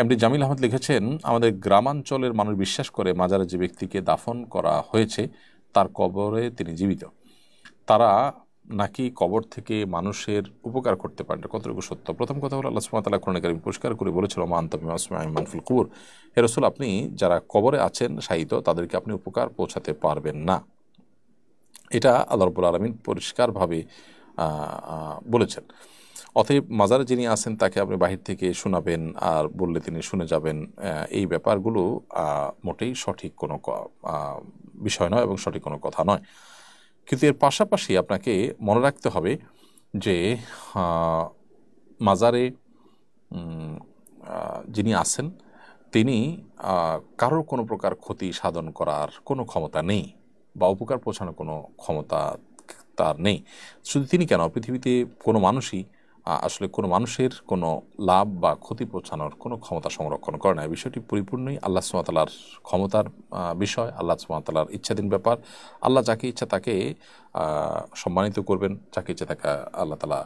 MD Jamil Ahmad লিখেছেন আমাদের গ্রামাঞ্চলের মানুষ বিশ্বাস করে মাজারে যে ব্যক্তিকে দাফন করা হয়েছে তার কবরে তিনি জীবিত তারা নাকি কবর থেকে মানুষের উপকার করতে পারেন কতটুকু সত্য প্রথম কথা হলো আল্লাহ সুমাতাল কোরআন পরিষ্কার পুরস্কার করে বলেছিল মা কুবুর হে রসুল আপনি যারা কবরে আছেন সাহিত তাদেরকে আপনি উপকার পৌঁছাতে পারবেন না এটা আল্লাহ রবুল আলমিন পরিষ্কারভাবে বলেছেন অতএব মাজারে যিনি আছেন তাকে আপনি বাহির থেকে শোনাবেন আর বললে তিনি শুনে যাবেন এই ব্যাপারগুলো মোটেই সঠিক কোনো বিষয় নয় এবং সঠিক কোনো কথা নয় কিন্তু এর পাশাপাশি আপনাকে মনে রাখতে হবে যে মাজারে যিনি আছেন তিনি কারোর কোনো প্রকার ক্ষতি সাধন করার কোনো ক্ষমতা নেই বা উপকার পৌঁছানোর কোনো ক্ষমতা তার নেই শুধু তিনি কেন পৃথিবীতে কোনো মানুষই আসলে কোনো মানুষের কোনো লাভ বা ক্ষতি পৌঁছানোর কোনো ক্ষমতা সংরক্ষণ করে না এই বিষয়টি পরিপূর্ণই আল্লাহ সুমাতালার ক্ষমতার বিষয় আল্লাহ সুমাতালার ইচ্ছাধীন ব্যাপার আল্লাহ যাকে ইচ্ছা তাকে সম্মানিত করবেন যাকে ইচ্ছা তাকে আল্লাহ তালা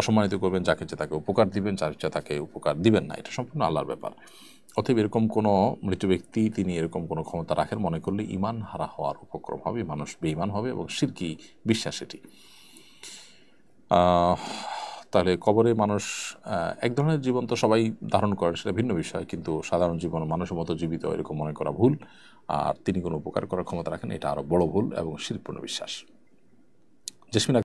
অসম্মানিত করবেন যাকে ইচ্ছা তাকে উপকার দিবেন যার ইচ্ছা তাকে উপকার দিবেন না এটা সম্পূর্ণ আল্লাহর ব্যাপার অতএব এরকম কোনো মৃত ব্যক্তি তিনি এরকম কোনো ক্ষমতা রাখেন মনে করলে ইমান হারা হওয়ার উপক্রম হবে মানুষ বেঈমান হবে এবং সিরকি বিশ্বাস এটি তাহলে কবরে মানুষ এক ধরনের জীবন তো সবাই ধারণ করে সেটা ভিন্ন বিষয় কিন্তু সাধারণ জীবন মানুষের মতো জীবিত এরকম মনে করা ভুল আর তিনি কোনো উপকার করার ক্ষমতা রাখেন এটা আরও বড় ভুল এবং শিল্পূর্ণ বিশ্বাস জেসমিন